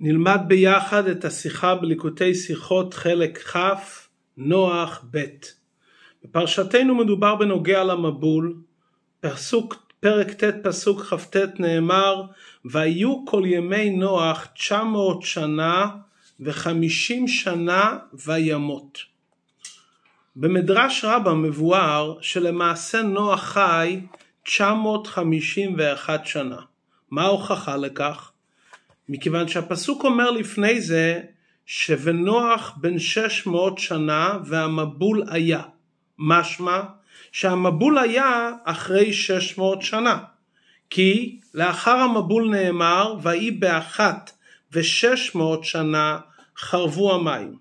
נלמד ביחד את השיחה בליקוטי שיחות חלק כ', נוח ב'. בפרשתנו מדובר בנוגע למבול, פסוק, פרק ט' פסוק כ"ט נאמר והיו כל ימי נוח 900 שנה וחמישים שנה וימות. במדרש רבה מבואר שלמעשה נוח חי 951 שנה. מה ההוכחה לכך? מכיוון שהפסוק אומר לפני זה שבנוח בן 600 שנה והמבול היה. משמע שהמבול היה אחרי 600 שנה. כי לאחר המבול נאמר ויהי באחת ושש מאות שנה חרבו המים.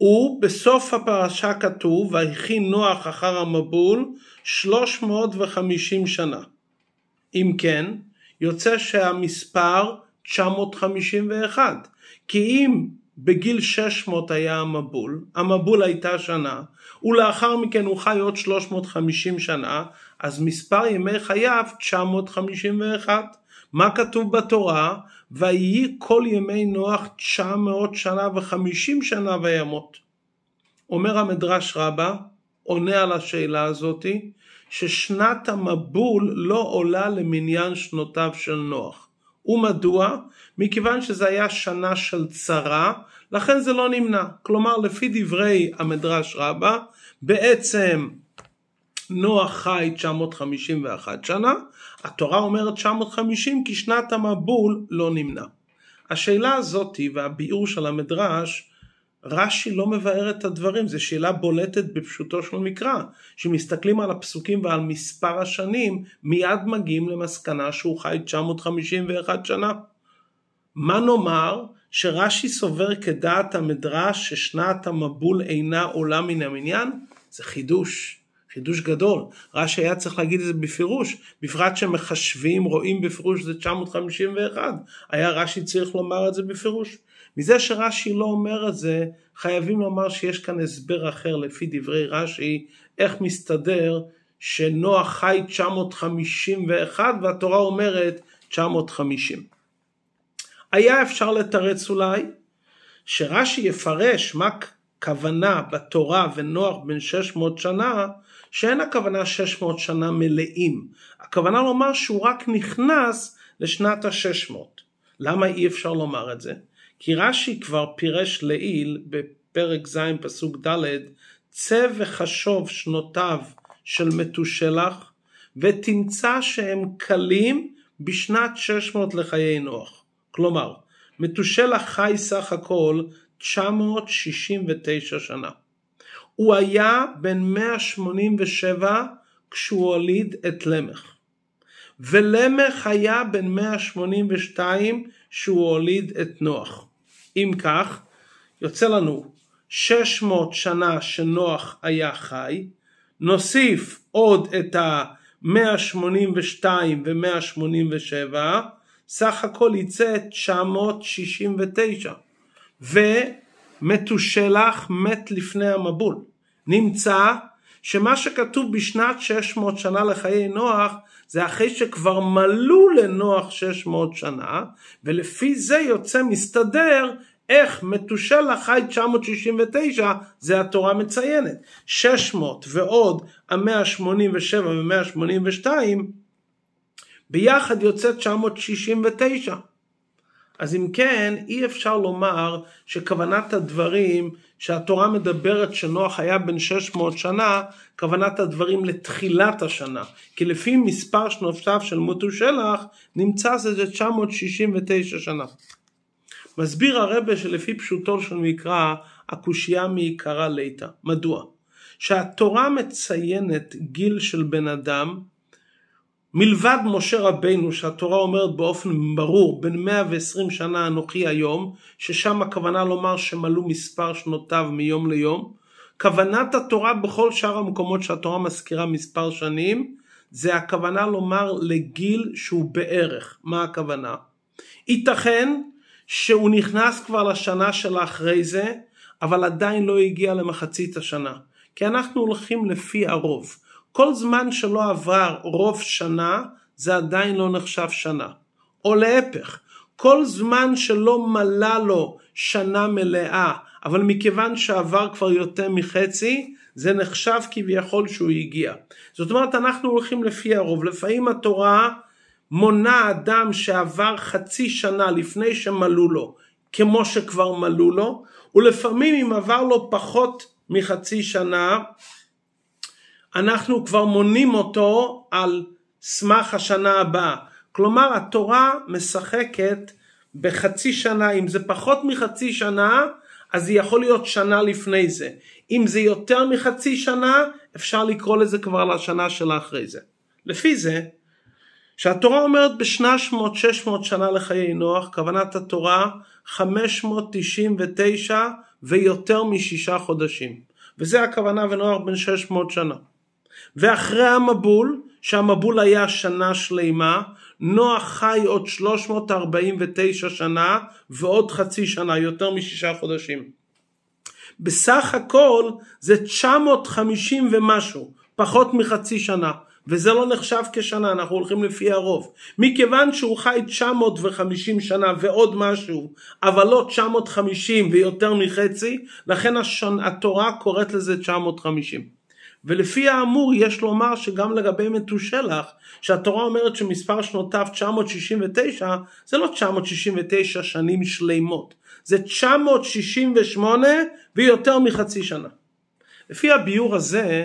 ובסוף הפרשה כתוב ויחי נוח אחר המבול שלוש מאות וחמישים שנה. אם כן, יוצא שהמספר 951. כי אם בגיל 600 היה המבול, המבול הייתה שנה, ולאחר מכן הוא חי עוד 350 שנה, אז מספר ימי חייו 951. מה כתוב בתורה? ויהי כל ימי נוח 900 שנה ו-50 שנה וימות. אומר המדרש רבה, עונה על השאלה הזאתי, ששנת המבול לא עולה למניין שנותיו של נוח. ומדוע? מכיוון שזה היה שנה של צרה, לכן זה לא נמנע. כלומר, לפי דברי המדרש רבה, בעצם נוח חי 951 שנה, התורה אומרת 950 כי שנת המבול לא נמנע. השאלה הזאתי והביאור של המדרש רש"י לא מבאר את הדברים, זו שאלה בולטת בפשוטו של מקרא. שמסתכלים על הפסוקים ועל מספר השנים, מיד מגיעים למסקנה שהוא חי 951 שנה. מה נאמר? שרש"י סובר כדעת המדרש ששנת המבול אינה עולה מן המניין? זה חידוש, חידוש גדול. רש"י היה צריך להגיד את זה בפירוש, בפרט שמחשבים, רואים בפירוש שזה 951. היה רש"י צריך לומר את זה בפירוש. מזה שרש"י לא אומר את זה, חייבים לומר שיש כאן הסבר אחר לפי דברי רש"י, איך מסתדר שנוח חי 951 והתורה אומרת 950. היה אפשר לתרץ אולי שרש"י יפרש מה כוונה בתורה ונוח בן 600 שנה, שאין הכוונה 600 שנה מלאים. הכוונה לומר שהוא רק נכנס לשנת ה-600. למה אי אפשר לומר את זה? כי רש"י כבר פירש לעיל בפרק ז' פסוק ד' צא וחשוב שנותיו של מתושלח ותמצא שהם קלים בשנת 600 לחיי נוח. כלומר, מתושלח חי סך הכל 969 שנה. הוא היה בן 187 כשהוא הוליד את למך. ולמך היה בן 182 שהוא הוליד את נוח. אם כך, יוצא לנו 600 שנה שנוח היה חי, נוסיף עוד את ה-182 ו-187, סך הכל יצא 969. ומתושלח מת לפני המבול. נמצא שמה שכתוב בשנת 600 שנה לחיי נוח זה אחרי שכבר מלאו לנוח 600 שנה, ולפי זה יוצא מסתדר איך מתושל החי 969 זה התורה מציינת. 600 ועוד המאה ה 87 ומאה ה-82 ביחד יוצא 969. אז אם כן, אי אפשר לומר שכוונת הדברים שהתורה מדברת שנוח היה בן 600 שנה, כוונת הדברים לתחילת השנה. כי לפי מספר שנותיו של שלח, נמצא זה 969 שנה. מסביר הרבה שלפי פשוטו של מקרא, הקושייה מעיקרה ליטא. מדוע? שהתורה מציינת גיל של בן אדם מלבד משה רבינו שהתורה אומרת באופן ברור בין 120 שנה אנוכי היום ששם הכוונה לומר שמלאו מספר שנותיו מיום ליום כוונת התורה בכל שאר המקומות שהתורה מזכירה מספר שנים זה הכוונה לומר לגיל שהוא בערך מה הכוונה ייתכן שהוא נכנס כבר לשנה אחרי זה אבל עדיין לא הגיע למחצית השנה כי אנחנו הולכים לפי הרוב כל זמן שלא עבר רוב שנה, זה עדיין לא נחשב שנה. או להפך, כל זמן שלא מלא לו שנה מלאה, אבל מכיוון שעבר כבר יותר מחצי, זה נחשב כביכול שהוא הגיע. זאת אומרת, אנחנו הולכים לפי הרוב. לפעמים התורה מונה אדם שעבר חצי שנה לפני שמלאו לו, כמו שכבר מלאו לו, ולפעמים אם עבר לו פחות מחצי שנה, אנחנו כבר מונים אותו על סמך השנה הבאה. כלומר התורה משחקת בחצי שנה, אם זה פחות מחצי שנה, אז זה יכול להיות שנה לפני זה. אם זה יותר מחצי שנה, אפשר לקרוא לזה כבר לשנה אחרי זה. לפי זה, שהתורה אומרת בשנה 600 שנה לחיי נוח, כוונת התורה 599 ויותר משישה חודשים. וזה הכוונה ונוח בן 600 שנה. ואחרי המבול, שהמבול היה שנה שלמה, נוח חי עוד 349 שנה ועוד חצי שנה, יותר משישה חודשים. בסך הכל זה 950 ומשהו, פחות מחצי שנה. וזה לא נחשב כשנה, אנחנו הולכים לפי הרוב. מכיוון שהוא חי 950 שנה ועוד משהו, אבל לא 950 ויותר מחצי, לכן השנה, התורה קוראת לזה 950. ולפי האמור יש לומר שגם לגבי מתושלח, שהתורה אומרת שמספר שנותיו 969, זה לא 969 שנים שלמות, זה 968 ויותר מחצי שנה. לפי הביאור הזה,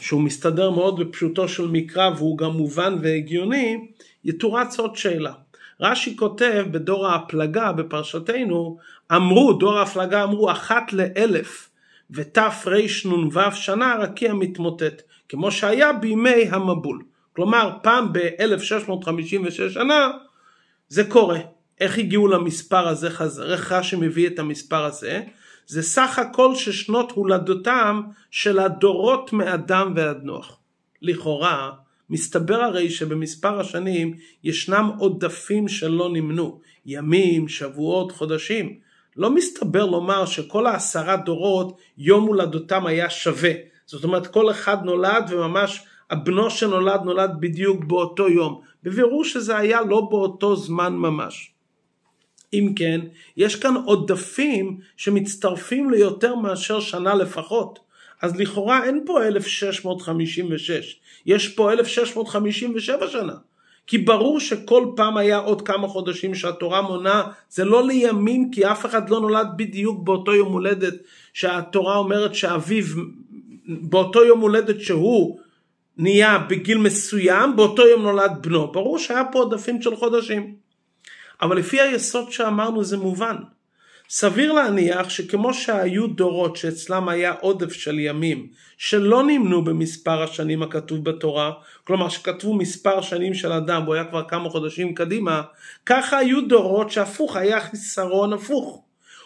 שהוא מסתדר מאוד בפשוטו של מקרא והוא גם מובן והגיוני, יתורץ עוד שאלה. רש"י כותב בדור ההפלגה בפרשתנו, אמרו, דור ההפלגה אמרו אחת לאלף ותרנ"ו שנה הרקיע מתמוטט, כמו שהיה בימי המבול. כלומר, פעם ב-1656 שנה זה קורה. איך הגיעו למספר הזה חזר? איך רש"י מביא את המספר הזה? זה סך הכל ששנות הולדותם של הדורות מאדם ועד נוח. לכאורה, מסתבר הרי שבמספר השנים ישנם עודפים שלא נמנו, ימים, שבועות, חודשים. לא מסתבר לומר שכל העשרה דורות יום הולדותם היה שווה. זאת אומרת כל אחד נולד וממש הבנו שנולד נולד בדיוק באותו יום. בבירור שזה היה לא באותו זמן ממש. אם כן, יש כאן עודפים שמצטרפים ליותר מאשר שנה לפחות. אז לכאורה אין פה 1656, יש פה 1657 שנה. כי ברור שכל פעם היה עוד כמה חודשים שהתורה מונה, זה לא לימים, כי אף אחד לא נולד בדיוק באותו יום הולדת שהתורה אומרת שאביו, באותו יום הולדת שהוא נהיה בגיל מסוים, באותו יום נולד בנו. ברור שהיה פה עודפים של חודשים. אבל לפי היסוד שאמרנו זה מובן. סביר להניח שכמו שהיו דורות שאצלם היה עודף של ימים שלא נמנו במספר השנים הכתוב בתורה, כלומר שכתבו מספר שנים של אדם והוא היה כבר כמה חודשים קדימה, ככה היו דורות שהפוך, היה חיסרון הפוך.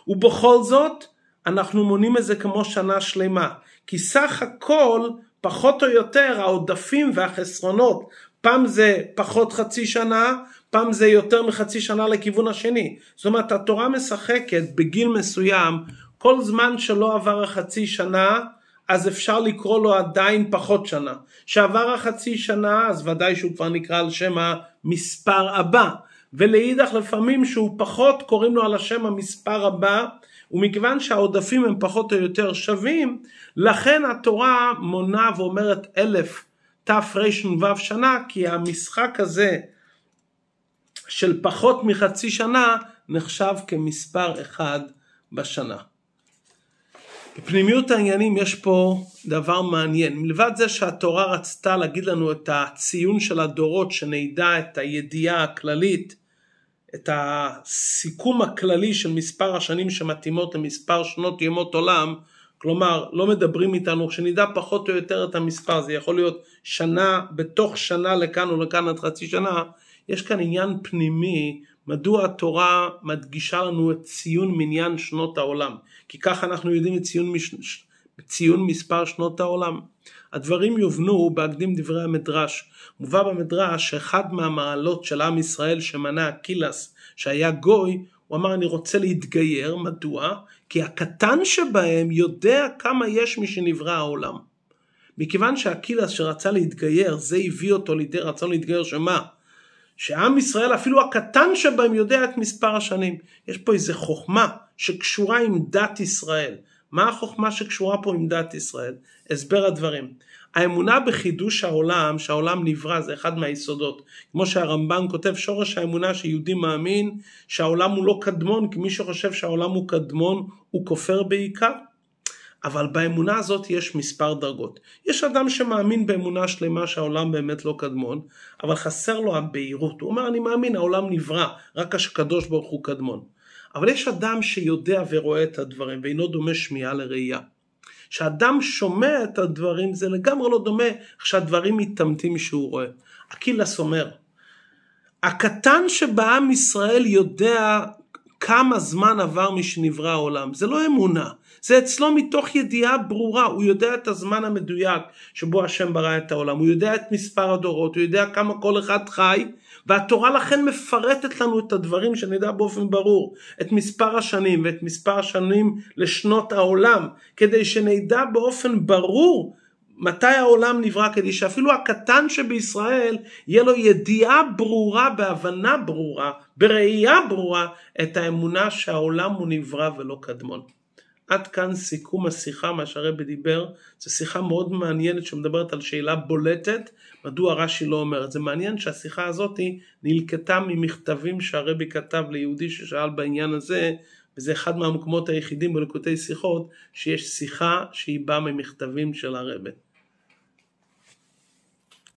ובכל זאת אנחנו מונים את זה כמו שנה שלמה, כי סך הכל פחות או יותר העודפים והחסרונות, פעם זה פחות חצי שנה, פעם זה יותר מחצי שנה לכיוון השני. זאת אומרת, התורה משחקת בגיל מסוים, כל זמן שלא עבר החצי שנה, אז אפשר לקרוא לו עדיין פחות שנה. שעבר החצי שנה, אז ודאי שהוא כבר נקרא על שם המספר הבא. ולאידך לפעמים שהוא פחות, קוראים לו על השם המספר הבא, ומכיוון שהעודפים הם פחות או יותר שווים, לכן התורה מונה ואומרת אלף תרנ"ו שנה, כי המשחק הזה של פחות מחצי שנה נחשב כמספר אחד בשנה. בפנימיות העניינים יש פה דבר מעניין. מלבד זה שהתורה רצתה להגיד לנו את הציון של הדורות, שנדע את הידיעה הכללית, את הסיכום הכללי של מספר השנים שמתאימות למספר שנות ימות עולם, כלומר לא מדברים איתנו, כשנדע פחות או יותר את המספר, זה יכול להיות שנה בתוך שנה לכאן לכאן עד חצי שנה, יש כאן עניין פנימי מדוע התורה מדגישה לנו את ציון מניין שנות העולם, כי כך אנחנו יודעים את ציון, מש... ציון מספר שנות העולם. הדברים יובנו בהקדים דברי המדרש. מובא במדרש שאחד מהמעלות של עם ישראל שמנה אקילס שהיה גוי, הוא אמר אני רוצה להתגייר, מדוע? כי הקטן שבהם יודע כמה יש משנברא העולם. מכיוון שאקילס שרצה להתגייר, זה הביא אותו לידי רצון להתגייר שמה? שעם ישראל אפילו הקטן שבהם יודע את מספר השנים. יש פה איזה חוכמה שקשורה עם דת ישראל. מה החוכמה שקשורה פה עם דת ישראל? הסבר הדברים. האמונה בחידוש העולם, שהעולם נברא, זה אחד מהיסודות. כמו שהרמב"ן כותב, שורש האמונה שיהודי מאמין שהעולם הוא לא קדמון, כי מי שחושב שהעולם הוא קדמון, הוא כופר בעיקר. אבל באמונה הזאת יש מספר דרגות. יש אדם שמאמין באמונה שלמה שהעולם באמת לא קדמון, אבל חסר לו הבהירות. הוא אומר, אני מאמין, העולם נברא, רק הקדוש ברוך הוא קדמון. אבל יש אדם שיודע ורואה את הדברים, ואינו דומה שמיעה לראייה. כשאדם שומע את הדברים, זה לגמרי לא דומה כשהדברים מתעמתים שהוא רואה. אקילס אומר, הקטן שבעם ישראל יודע כמה זמן עבר משנברא העולם. זה לא אמונה, זה אצלו מתוך ידיעה ברורה, הוא יודע את הזמן המדויק שבו השם ברא את העולם, הוא יודע את מספר הדורות, הוא יודע כמה כל אחד חי, והתורה לכן מפרטת לנו את הדברים שנדע באופן ברור, את מספר השנים ואת מספר השנים לשנות העולם, כדי שנדע באופן ברור מתי העולם נברא כדי שאפילו הקטן שבישראל יהיה לו ידיעה ברורה בהבנה ברורה, בראייה ברורה, את האמונה שהעולם הוא נברא ולא קדמון. עד כאן סיכום השיחה, מה שהרבי דיבר, זו שיחה מאוד מעניינת שמדברת על שאלה בולטת, מדוע רש"י לא אומר את זה. מעניין שהשיחה הזאת נלקטה ממכתבים שהרבי כתב ליהודי ששאל בעניין הזה, וזה אחד מהמקומות היחידים בלקוטי שיחות שיש שיחה שהיא באה ממכתבים של הרבי.